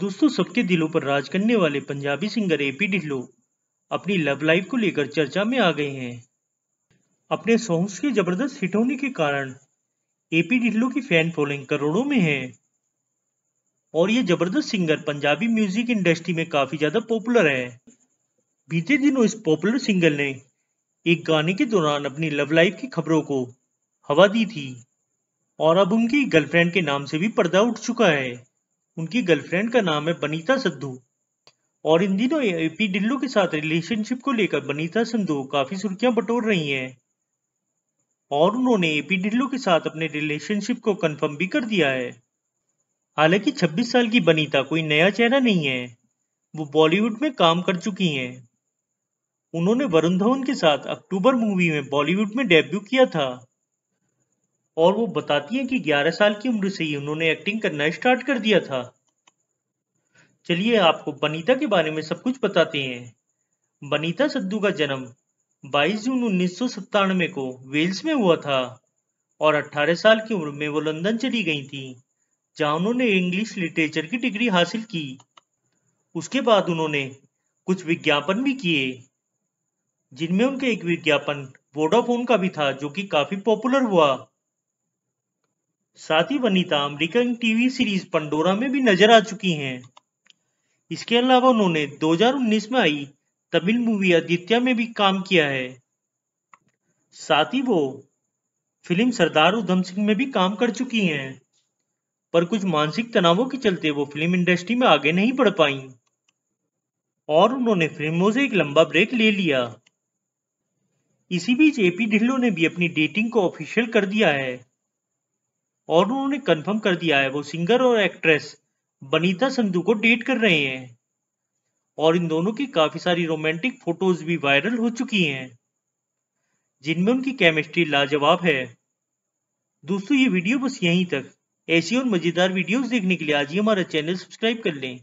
दोस्तों सबके दिलों पर राज करने वाले पंजाबी सिंगर एपी ढिल्लो अपनी लव लाइफ को लेकर चर्चा में आ गए हैं अपने सॉन्ग्स के जबरदस्त हिट होने के कारण एपी ढिल्लो की फैन फॉलोइंग करोड़ों में है और ये जबरदस्त सिंगर पंजाबी म्यूजिक इंडस्ट्री में काफी ज्यादा पॉपुलर है बीते दिनों इस पॉपुलर सिंगर ने एक गाने के दौरान अपनी लव लाइफ की खबरों को हवा दी थी और अब उनकी गर्लफ्रेंड के नाम से भी पर्दा उठ चुका है उनकी गर्लफ्रेंड का नाम है बनीता सिद्धू और इन दिनों एपी डिल्लो के साथ रिलेशनशिप को लेकर बनीता सिंधु काफी सुर्खियां बटोर रही हैं और उन्होंने एपी डिल्लो के साथ अपने रिलेशनशिप को कंफर्म भी कर दिया है हालांकि 26 साल की बनीता कोई नया चेहरा नहीं है वो बॉलीवुड में काम कर चुकी हैं उन्होंने वरुण धवन के साथ अक्टूबर मूवी में बॉलीवुड में डेब्यू किया था और वो बताती हैं कि 11 साल की उम्र से ही उन्होंने एक्टिंग करना स्टार्ट कर दिया था चलिए आपको बनीता के बारे में सब कुछ बताते हैं बनीता सद्दू का जन्म 22 जून उन्नीस को वेल्स में हुआ था और 18 साल की उम्र में वो लंदन चली गई थी जहां उन्होंने इंग्लिश लिटरेचर की डिग्री हासिल की उसके बाद उन्होंने कुछ विज्ञापन भी किए जिनमें उनके एक विज्ञापन वोडाफोन का भी था जो कि काफी पॉपुलर हुआ साथ ही Vanita American TV series Pandora में भी नजर आ चुकी हैं इसके अलावा उन्होंने 2019 में आई तमिल मूवी आदित्य में भी काम किया है साथ ही वो फिल्म सरदार उधम सिंह में भी काम कर चुकी हैं पर कुछ मानसिक तनावों के चलते वो फिल्म इंडस्ट्री में आगे नहीं बढ़ पाई और उन्होंने फिल्मों से एक लंबा ब्रेक ले लिया इसी बीच एपी ढिल्लो ने भी अपनी डेटिंग को ऑफिशियल कर दिया है और उन्होंने कंफर्म कर दिया है वो सिंगर और एक्ट्रेस बनीता संधू को डेट कर रहे हैं और इन दोनों की काफी सारी रोमांटिक फोटोज भी वायरल हो चुकी हैं जिनमें उनकी केमिस्ट्री लाजवाब है दोस्तों ये वीडियो बस यहीं तक ऐसी और मजेदार वीडियोस देखने के लिए आज ही हमारा चैनल सब्सक्राइब कर लें